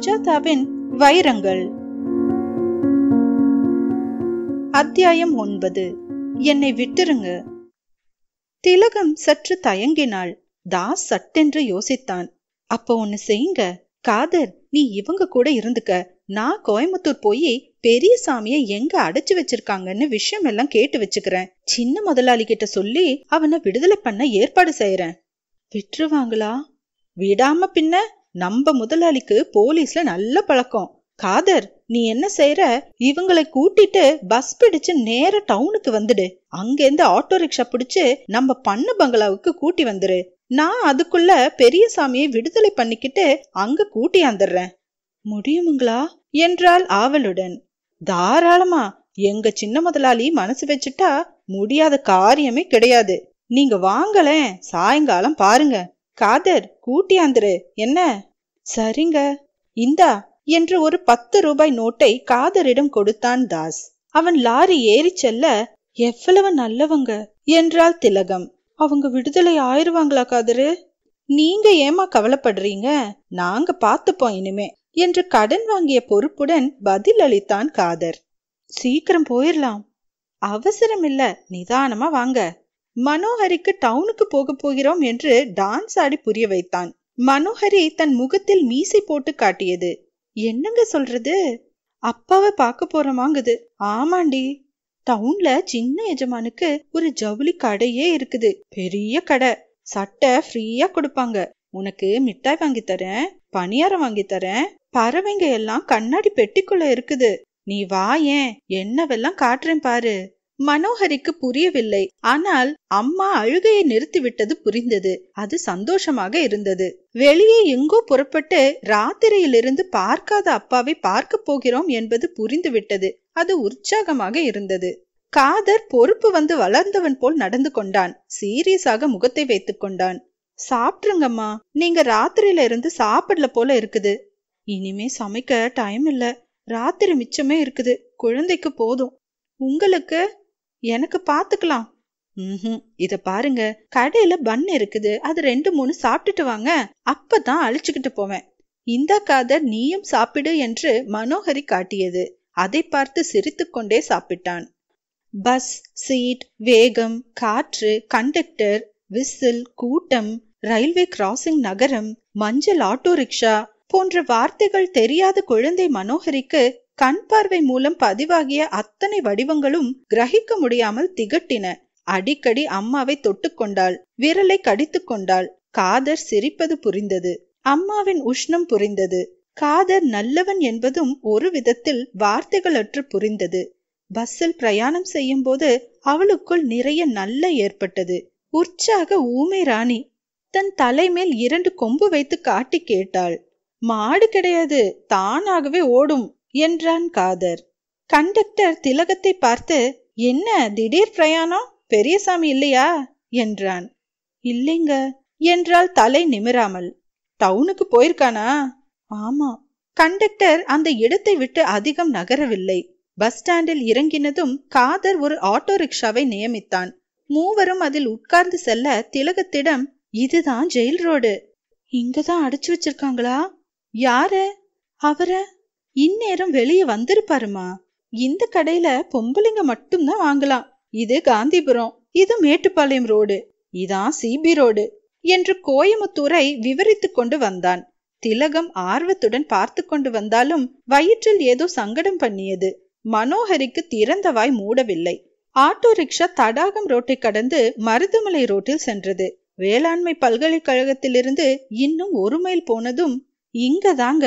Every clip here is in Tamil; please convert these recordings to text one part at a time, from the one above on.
சுஜாதாவின் வைரங்கள் அத்தியாயம் ஒன்பது என்னை விட்டுருங்க திலகம் சற்று தயங்கினாள் தாஸ் சட்டென்று யோசித்தான் அப்ப ஒன்னு செய்யுங்க காதர் நீ இவங்க கூட இருந்துக்க நான் கோயம்புத்தூர் போய் பெரிய சாமிய எங்க அடைச்சு வச்சிருக்காங்கன்னு விஷயம் எல்லாம் கேட்டு வச்சுக்கிறேன் சின்ன முதலாளி கிட்ட சொல்லி அவனை விடுதலை பண்ண ஏற்பாடு செய்யறேன் விட்டுருவாங்களா விடாம பின்ன நம்ம முதலாளிக்கு போலீஸ்ல நல்ல பழக்கம் காதர் நீ என்ன செய்யற இவங்களை கூட்டிட்டு பஸ் பிடிச்சு நேர டவுனுக்கு வந்துடு அங்கேருந்து ஆட்டோ ரிக்ஷா பிடிச்சு நம்ம பண்ண பங்களாவுக்கு கூட்டி வந்துரு நான் அதுக்குள்ள பெரிய சாமியை விடுதலை பண்ணிக்கிட்டு அங்க கூட்டி வந்துடுறேன் முடியுமுங்களா என்றாள் ஆவலுடன் தாராளமா எங்க சின்ன முதலாளி மனசு வச்சுட்டா முடியாத காரியமே கிடையாது நீங்க வாங்கலேன் சாயங்காலம் பாருங்க காதர் கூட்டியாந்துரு என்ன சரிங்க இந்தா என்று ஒரு பத்து ரூபாய் நோட்டை காதரிடம் கொடுத்தான் தாஸ் அவன் லாரி ஏறி செல்ல எவ்வளவு நல்லவங்க என்றால் திலகம் அவங்க விடுதலை ஆயிருவாங்களா காதரு நீங்க ஏமா கவலைப்படுறீங்க நாங்க பார்த்துப்போம் இனிமே என்று கடன் வாங்கிய பொறுப்புடன் பதில் அளித்தான் காதர் சீக்கிரம் போயிடலாம் அவசரம் இல்ல நிதானமா வாங்க மனோஹரிக்கு டவுனுக்கு போக போகிறோம் என்று டான்ஸ் ஆடி புரிய வைத்தான் மனோஹரி தன் முகத்தில் மீசை போட்டு காட்டியது என்னங்க சொல்றது அப்பாவை பார்க்க போறோமாங்குது ஆமாண்டி டவுன்ல சின்ன எஜமானுக்கு ஒரு ஜவுளி கடையே இருக்குது பெரிய கடை சட்டை ஃப்ரீயா கொடுப்பாங்க உனக்கு மிட்டாய் வாங்கி தரேன் பணியாரம் வாங்கி தரேன் பறவைங்க எல்லாம் கண்ணாடி பெட்டிக்குள்ள இருக்குது நீ வா ஏன் என்னவெல்லாம் காட்டுறேன் பாரு மனோகரிக்கு புரியவில்லை ஆனால் அம்மா அழுகையை நிறுத்திவிட்டது புரிந்தது அது சந்தோஷமாக இருந்தது வெளியே எங்கோ புறப்பட்டு ராத்திரியிலிருந்து பார்க்காத அப்பாவை பார்க்க போகிறோம் என்பது புரிந்துவிட்டது அது உற்சாகமாக இருந்தது காதர் பொறுப்பு வந்து வளர்ந்தவன் போல் நடந்து கொண்டான் சீரியஸாக முகத்தை வைத்துக் கொண்டான் சாப்பிட்டுருங்கம்மா நீங்க ராத்திரியில இருந்து சாப்பிடல போல இருக்குது இனிமே சமைக்க டைம் இல்ல ராத்திரி மிச்சமே இருக்குது குழந்தைக்கு போதும் உங்களுக்கு எனக்கு பார்த்துக்கலாம் ம் இத பாருங்க கடையில பன் இருக்குது அது ரெண்டு மூணு சாப்பிட்டுட்டு வாங்க அப்பதான் அழிச்சுக்கிட்டு போவேன் இந்த காதை நீயும் சாப்பிடு என்று மனோகரி காட்டியது அதை பார்த்து சிரித்துக்கொண்டே சாப்பிட்டான் பஸ் சீட் வேகம் காற்று கண்டக்டர் விசில் கூட்டம் ரயில்வே கிராசிங் நகரம் மஞ்சள் ஆட்டோ ரிக்ஷா போன்ற வார்த்தைகள் தெரியாத குழந்தை மனோகரிக்கு கண் பார்வை மூலம் பதிவாகிய அத்தனை வடிவங்களும் கிரகிக்க முடியாமல் திகட்டின அடிக்கடி அம்மாவை தொட்டுக்கொண்டாள் விரலை கடித்து கொண்டாள் காதர் சிரிப்பது புரிந்தது அம்மாவின் உஷ்ணம் புரிந்தது காதர் நல்லவன் என்பதும் ஒரு விதத்தில் வார்த்தைகளற்று புரிந்தது பஸ்ஸில் பிரயாணம் செய்யும் போது அவளுக்குள் நிறைய நல்ல ஏற்பட்டது உற்சாக ஊமை ராணி தன் தலைமேல் இரண்டு கொம்பு வைத்து காட்டி கேட்டாள் மாடு கிடையாது தானாகவே ஓடும் என்றான் காதர் கண்டக்டர் திலகத்தை பார்த்து என்ன திடீர் பிரயாணம் பெரியசாமி இல்லையா என்றான் இல்லைங்க என்றால் தலை நிமிராமல் டவுனுக்கு போயிருக்கானா ஆமா கண்டக்டர் அந்த இடத்தை விட்டு அதிகம் நகரவில்லை பஸ் ஸ்டாண்டில் இறங்கினதும் காதர் ஒரு ஆட்டோ ரிக்ஷாவை நியமித்தான் மூவரும் அதில் உட்கார்ந்து செல்ல திலகத்திடம் இதுதான் ஜெயில் ரோடு இங்கதான் அடைச்சு வச்சிருக்காங்களா யாரு அவரை இந்நேரம் வெளியே வந்திருப்பாருமா இந்த கடையில பொம்பளைங்க மட்டும்தான் வாங்கலாம் இது காந்திபுரம் இது மேட்டுப்பாளையம் ரோடு இதான் சிபி ரோடு என்று கோயமுத்தூரை விவரித்து கொண்டு வந்தான் திலகம் ஆர்வத்துடன் பார்த்து கொண்டு வந்தாலும் வயிற்றில் ஏதோ சங்கடம் பண்ணியது மனோகரிக்கு திறந்த வாய் மூடவில்லை ஆட்டோ ரிக்ஷா தடாகம் ரோட்டை கடந்து மருதுமலை ரோட்டில் சென்றது வேளாண்மை பல்கலைக்கழகத்திலிருந்து இன்னும் ஒரு மைல் போனதும் இங்க தாங்க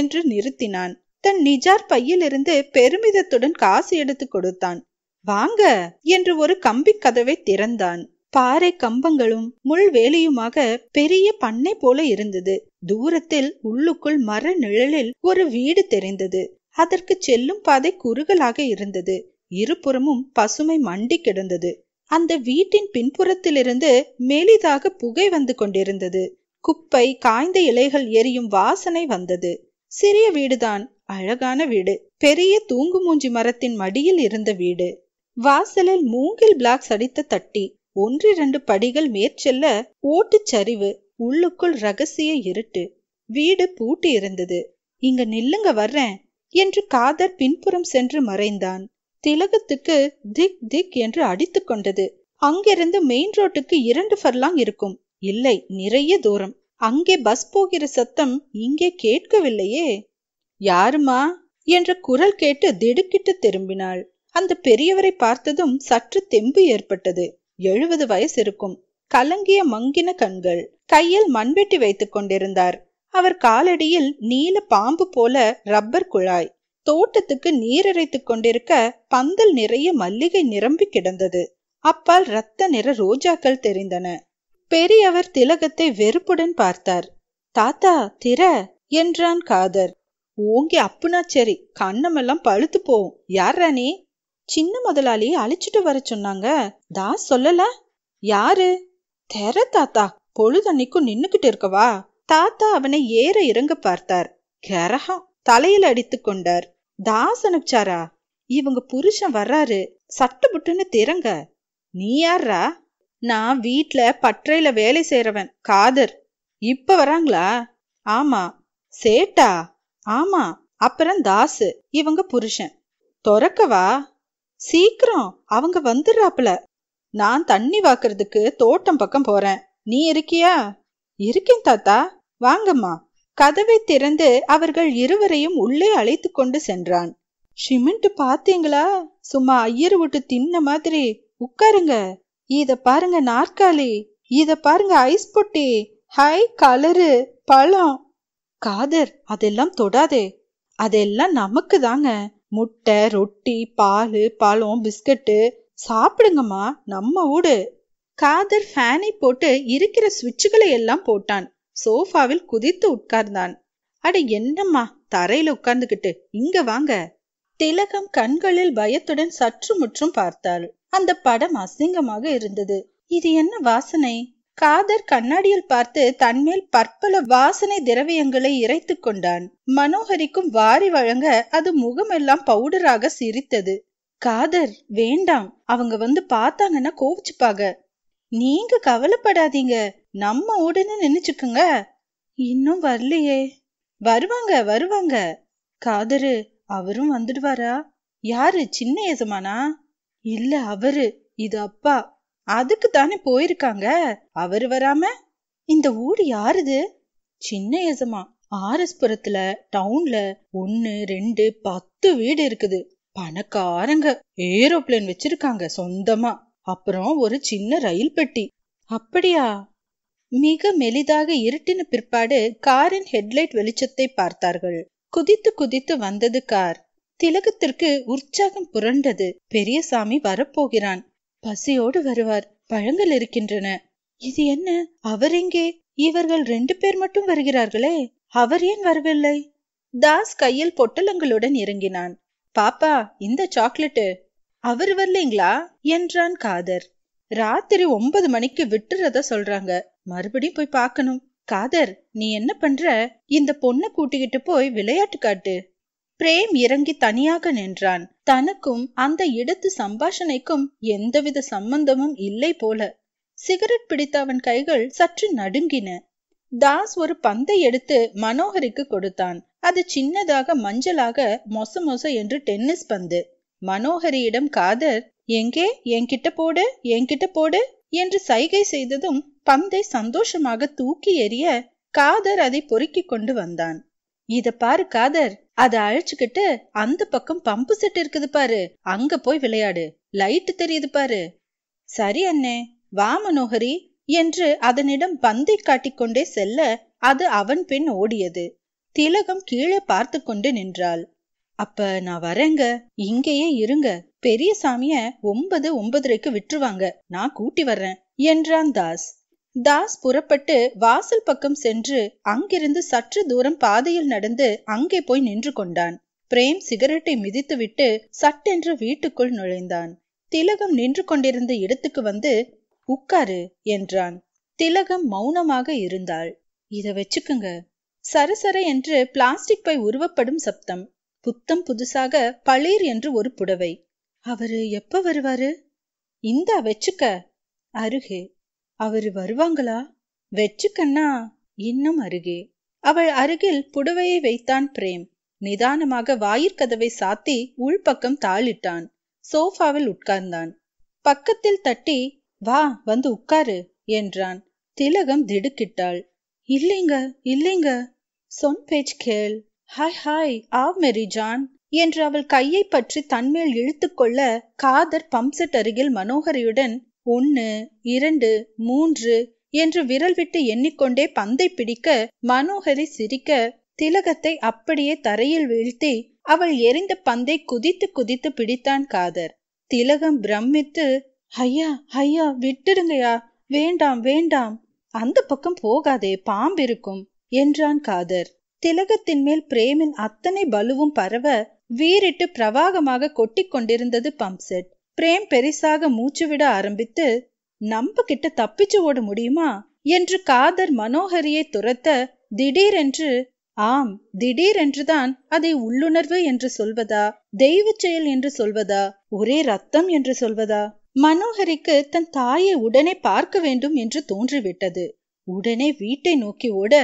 என்று நிறுத்தினான் தன் நிஜார் பையிலிருந்து பெருமிதத்துடன் காசு எடுத்து கொடுத்தான் வாங்க என்று ஒரு கம்பி கதவை திறந்தான் பாறை கம்பங்களும் முள் வேலியுமாக பெரிய பண்ணை போல இருந்தது தூரத்தில் உள்ளுக்குள் மர நிழலில் ஒரு வீடு தெரிந்தது அதற்கு செல்லும் பாதை குறுகலாக இருந்தது இருபுறமும் பசுமை மண்டி கிடந்தது அந்த வீட்டின் பின்புறத்திலிருந்து மெலிதாக புகை வந்து கொண்டிருந்தது குப்பை காய்ந்த இலைகள் எரியும் வாசனை வந்தது சிறிய வீடுதான் அழகான வீடு பெரிய தூங்கு மூஞ்சி மரத்தின் மடியில் இருந்த வீடு வாசலில் மூங்கில் பிளாக்ஸ் அடித்த தட்டி ஒன்றிரண்டு படிகள் மேற்செல்ல சரிவு உள்ளுக்குள் ரகசிய இருட்டு வீடு பூட்டி இருந்தது இங்க நில்லுங்க வர்றேன் என்று காதர் பின்புறம் சென்று மறைந்தான் திலகத்துக்கு திக் திக் என்று அடித்துக் கொண்டது அங்கிருந்து மெயின் ரோட்டுக்கு இரண்டு ஃபர்லாங் இருக்கும் இல்லை நிறைய தூரம் அங்கே பஸ் போகிற சத்தம் இங்கே கேட்கவில்லையே யாருமா என்ற குரல் கேட்டு திடுக்கிட்டு திரும்பினாள் அந்த பெரியவரை பார்த்ததும் சற்று தெம்பு ஏற்பட்டது எழுபது வயசு இருக்கும் கலங்கிய மங்கின கண்கள் கையில் மண்வெட்டி வைத்துக் கொண்டிருந்தார் அவர் காலடியில் நீல பாம்பு போல ரப்பர் குழாய் தோட்டத்துக்கு நீரரைத்துக் கொண்டிருக்க பந்தல் நிறைய மல்லிகை நிரம்பி கிடந்தது அப்பால் இரத்த நிற ரோஜாக்கள் தெரிந்தன பெரியவர் திலகத்தை வெறுப்புடன் பார்த்தார் தாத்தா திற என்றான் காதர் ஓங்கி அப்புனா சரி கண்ணமெல்லாம் பழுத்து போவோம் யாரா நீ சின்ன முதலாளி அழிச்சிட்டு வர சொன்னாங்க தா சொல்லல யாரு தெர தாத்தா பொழுதன்னைக்கும் நின்னுகிட்டு இருக்கவா தாத்தா அவனை ஏற இறங்க பார்த்தார் கரகம் தலையில் அடித்து கொண்டார் தாஸ் அனுப்பிச்சாரா இவங்க புருஷன் வர்றாரு சட்டு புட்டுன்னு திறங்க நீ யாரா நான் வீட்ல பற்றையில வேலை செய்யறவன் காதர் இப்ப வராங்களா ஆமா சேட்டா ஆமா அப்புறம் தாசு இவங்க புருஷன் துறக்கவா சீக்கிரம் அவங்க வந்துடுறாப்புல நான் தண்ணி வாக்குறதுக்கு தோட்டம் பக்கம் போறேன் நீ இருக்கியா இருக்கேன் தாத்தா வாங்கம்மா கதவை திறந்து அவர்கள் இருவரையும் உள்ளே அழைத்து கொண்டு சென்றான் சிமெண்ட் பாத்தீங்களா சும்மா ஐயர் விட்டு தின்ன மாதிரி உட்காருங்க இத பாருங்க நாற்காலி இத பாருங்க ஐஸ் பொட்டி ஹை கலரு பழம் காதர் அதெல்லாம் தொடாதே அதெல்லாம் நமக்கு தாங்க முட்டை ரொட்டி பால் பழம் பிஸ்கட்டு சாப்பிடுங்கம்மா நம்ம வீடு காதர் ஃபேனை போட்டு இருக்கிற சுவிட்சுகளை எல்லாம் போட்டான் சோஃபாவில் குதித்து உட்கார்ந்தான் அட என்னம்மா தரையில உட்கார்ந்துகிட்டு இங்க வாங்க திலகம் கண்களில் பயத்துடன் சற்று முற்றும் பார்த்தாள் அந்த படம் அசிங்கமாக இருந்தது இது என்ன வாசனை காதர் கண்ணாடியில் பார்த்து தன்மேல் பற்பல வாசனை திரவியங்களை இறைத்து கொண்டான் மனோகரிக்கும் வாரி வழங்க அது முகமெல்லாம் பவுடராக சிரித்தது காதர் வேண்டாம் அவங்க வந்து பார்த்தாங்கன்னா கோவிச்சுப்பாங்க நீங்க கவலைப்படாதீங்க நம்ம உடனே நினைச்சுக்குங்க இன்னும் வரலையே வருவாங்க வருவாங்க காதரு அவரும் வந்துடுவாரா யாரு சின்ன எசமானா இல்ல அவரு இது அப்பா அதுக்கு தானே போயிருக்காங்க அவரு வராம இந்த ஊர் யாருது சின்ன எசமா ஆரஸ்புரத்துல டவுன்ல ஒன்னு ரெண்டு பத்து வீடு இருக்குது பணக்காரங்க ஏரோப்ளேன் வச்சிருக்காங்க சொந்தமா அப்புறம் ஒரு சின்ன ரயில் பெட்டி அப்படியா மிக மெலிதாக இருட்டின பிற்பாடு காரின் ஹெட்லைட் வெளிச்சத்தை பார்த்தார்கள் குதித்து குதித்து வந்தது கார் திலகத்திற்கு உற்சாகம் புரண்டது பெரியசாமி வரப்போகிறான் பசியோடு வருவார் பழங்கள் இருக்கின்றன இது என்ன அவர் எங்கே இவர்கள் ரெண்டு பேர் மட்டும் வருகிறார்களே அவர் ஏன் வரவில்லை தாஸ் கையில் பொட்டலங்களுடன் இறங்கினான் பாப்பா இந்த சாக்லேட்டு அவர் வரலைங்களா என்றான் காதர் ராத்திரி ஒன்பது மணிக்கு விட்டுறத சொல்றாங்க மறுபடியும் போய் பார்க்கணும் காதர் நீ என்ன பண்ற இந்த பொண்ணை கூட்டிக்கிட்டு போய் விளையாட்டு காட்டு பிரேம் இறங்கி தனியாக நின்றான் தனக்கும் அந்த இடத்து சம்பாஷணைக்கும் எந்தவித சம்பந்தமும் இல்லை போல சிகரெட் பிடித்த அவன் கைகள் சற்று நடுங்கின தாஸ் ஒரு பந்தை எடுத்து மனோகரிக்கு கொடுத்தான் அது சின்னதாக மஞ்சளாக மொச மொச என்று டென்னிஸ் பந்து மனோகரியிடம் காதர் எங்கே என்கிட்ட போடு என்கிட்ட போடு என்று சைகை செய்ததும் பந்தை சந்தோஷமாக தூக்கி எறிய காதர் அதை பொறுக்கிக் கொண்டு வந்தான் இத பாரு காதர் அத அழிச்சுக்கிட்டு அந்த பக்கம் பம்பு செட் இருக்குது பாரு அங்க போய் விளையாடு லைட் தெரியுது பாரு சரி அண்ணே வா மனோகரி என்று அதனிடம் பந்தை காட்டிக்கொண்டே செல்ல அது அவன் பின் ஓடியது திலகம் கீழே பார்த்து கொண்டு நின்றாள் அப்ப நான் வரேங்க இங்கேயே இருங்க பெரிய சாமிய ஒன்பது ஒன்பதரைக்கு விட்டுருவாங்க நான் கூட்டி வர்றேன் என்றான் தாஸ் தாஸ் புறப்பட்டு வாசல் பக்கம் சென்று அங்கிருந்து சற்று தூரம் பாதையில் நடந்து அங்கே போய் நின்று கொண்டான் பிரேம் சிகரெட்டை மிதித்துவிட்டு சட்டென்று வீட்டுக்குள் நுழைந்தான் திலகம் நின்று கொண்டிருந்த இடத்துக்கு வந்து உட்காரு என்றான் திலகம் மௌனமாக இருந்தாள் இத வச்சுக்குங்க சரசர என்று பிளாஸ்டிக் பை உருவப்படும் சப்தம் புத்தம் புதுசாக பளீர் என்று ஒரு புடவை அவரு எப்ப வருவாரு இந்தா வச்சுக்க அருகே அவரு வருவாங்களா வெற்றி கண்ணா இன்னும் அருகே அவள் அருகில் புடவையை வைத்தான் பிரேம் நிதானமாக வாயிற்கதவை சாத்தி உள்பக்கம் தாளிட்டான் சோஃபாவில் உட்கார்ந்தான் பக்கத்தில் தட்டி வா வந்து உட்காரு என்றான் திலகம் திடுக்கிட்டாள் இல்லைங்க இல்லைங்க சொன் பேச் கேள் ஹாய் ஹாய் ஆவ் மெரி ஜான் என்று அவள் கையை பற்றி தன்மேல் இழுத்துக்கொள்ள காதர் பம்ப்செட் அருகில் மனோகரியுடன் ஒன்னு இரண்டு மூன்று என்று விரல் விட்டு எண்ணிக்கொண்டே பந்தை பிடிக்க மனோகரி சிரிக்க திலகத்தை அப்படியே தரையில் வீழ்த்தி அவள் எரிந்த பந்தை குதித்து குதித்து பிடித்தான் காதர் திலகம் பிரமித்து ஐயா ஐயா விட்டுடுங்கயா வேண்டாம் வேண்டாம் அந்த பக்கம் போகாதே பாம்பிருக்கும் என்றான் காதர் திலகத்தின் மேல் பிரேமின் அத்தனை பலுவும் பரவ வீரிட்டு பிரவாகமாக கொட்டிக்கொண்டிருந்தது கொண்டிருந்தது பம்ப்செட் பிரேம் பெரிசாக மூச்சு விட ஆரம்பித்து நம்ப கிட்ட தப்பிச்சு ஓட முடியுமா என்று காதர் மனோகரியை துரத்த திடீரென்று ஆம் என்றுதான் அதை உள்ளுணர்வு என்று சொல்வதா தெய்வ செயல் என்று சொல்வதா ஒரே ரத்தம் என்று சொல்வதா மனோகரிக்கு தன் தாயை உடனே பார்க்க வேண்டும் என்று தோன்றிவிட்டது உடனே வீட்டை நோக்கி ஓட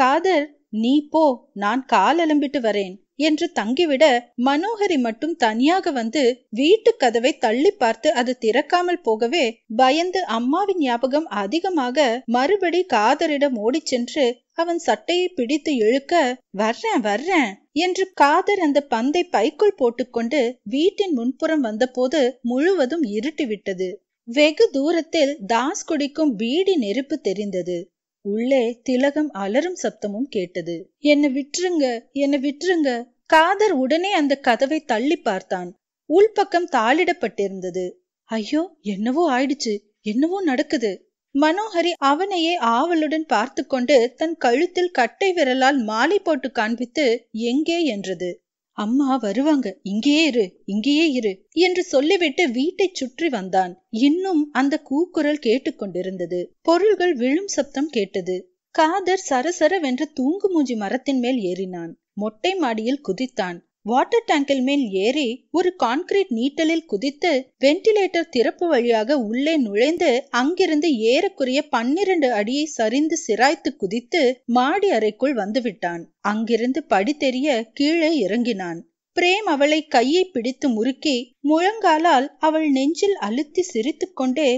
காதர் நீ போ நான் கால் வரேன் என்று தங்கிவிட மனோகரி மட்டும் தனியாக வந்து வீட்டு கதவை தள்ளி பார்த்து அது திறக்காமல் போகவே பயந்து அம்மாவின் ஞாபகம் அதிகமாக மறுபடி காதரிடம் ஓடிச் சென்று அவன் சட்டையை பிடித்து இழுக்க வர்றேன் வர்றேன் என்று காதர் அந்த பந்தை பைக்குள் போட்டுக்கொண்டு வீட்டின் முன்புறம் வந்தபோது முழுவதும் இருட்டிவிட்டது வெகு தூரத்தில் தாஸ் குடிக்கும் பீடி நெருப்பு தெரிந்தது உள்ளே திலகம் அலறும் சப்தமும் கேட்டது என்னை விட்டுருங்க என்னை விட்டுருங்க காதர் உடனே அந்த கதவை தள்ளி பார்த்தான் உள்பக்கம் தாளிடப்பட்டிருந்தது ஐயோ என்னவோ ஆயிடுச்சு என்னவோ நடக்குது மனோஹரி அவனையே ஆவலுடன் பார்த்து கொண்டு தன் கழுத்தில் கட்டை விரலால் மாலை போட்டு காண்பித்து எங்கே என்றது அம்மா வருவாங்க இங்கேயே இரு இங்கேயே இரு என்று சொல்லிவிட்டு வீட்டை சுற்றி வந்தான் இன்னும் அந்த கூக்குரல் கேட்டுக்கொண்டிருந்தது பொருள்கள் விழும் சப்தம் கேட்டது காதர் சரசரவென்று தூங்கு மூஞ்சி மரத்தின் மேல் ஏறினான் மொட்டை மாடியில் குதித்தான் வாட்டர் டேங்கில் மேல் ஏறி ஒரு கான்கிரீட் நீட்டலில் குதித்து வென்டிலேட்டர் திறப்பு வழியாக உள்ளே நுழைந்து அங்கிருந்து ஏறக்குறைய பன்னிரண்டு அடியை சரிந்து சிராய்த்து குதித்து மாடி அறைக்குள் வந்துவிட்டான் அங்கிருந்து படி தெரிய கீழே இறங்கினான் பிரேம் அவளை கையை பிடித்து முறுக்கி முழங்காலால் அவள் நெஞ்சில் அழுத்தி கொண்டே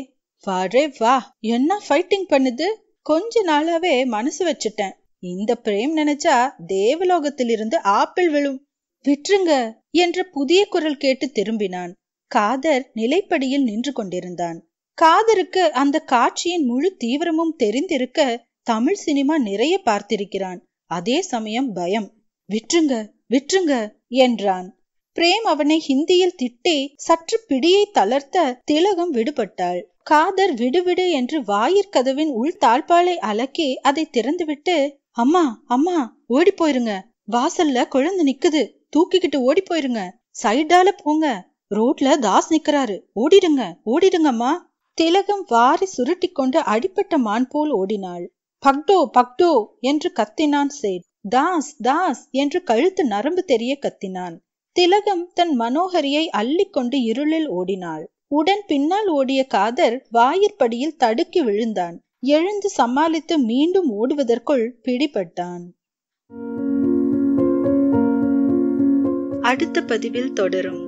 வாரே வா என்ன ஃபைட்டிங் பண்ணுது கொஞ்ச நாளாவே மனசு வச்சுட்டேன் இந்த பிரேம் நினைச்சா தேவலோகத்திலிருந்து ஆப்பிள் விழும் விற்றுங்க என்ற புதிய குரல் கேட்டு திரும்பினான் காதர் நிலைப்படியில் நின்று கொண்டிருந்தான் காதருக்கு அந்த காட்சியின் முழு தீவிரமும் தெரிந்திருக்க தமிழ் சினிமா நிறைய பார்த்திருக்கிறான் அதே சமயம் பயம் விற்றுங்க விற்றுங்க என்றான் பிரேம் அவனை ஹிந்தியில் திட்டி சற்று பிடியை தளர்த்த திலகம் விடுபட்டாள் காதர் விடுவிடு என்று வாயிற்கதவின் உள் தாழ்பாலை அலக்கி அதை திறந்துவிட்டு அம்மா அம்மா ஓடி போயிருங்க வாசல்ல குழந்தை நிக்குது தூக்கிக்கிட்டு ஓடி போயிருங்க சைடால போங்க ரோட்ல தாஸ் நிக்கிறாரு ஓடிடுங்க ஓடிடுங்கம்மா திலகம் வாரி சுருட்டி கொண்டு அடிப்பட்ட மான் போல் ஓடினாள் பக்டோ பக்டோ என்று கத்தினான் சேட் தாஸ் தாஸ் என்று கழுத்து நரம்பு தெரிய கத்தினான் திலகம் தன் மனோகரியை அள்ளிக்கொண்டு இருளில் ஓடினாள் உடன் பின்னால் ஓடிய காதர் வாயிற்படியில் தடுக்கி விழுந்தான் எழுந்து சமாளித்து மீண்டும் ஓடுவதற்குள் பிடிபட்டான் அடுத்த பதிவில் தொடரும்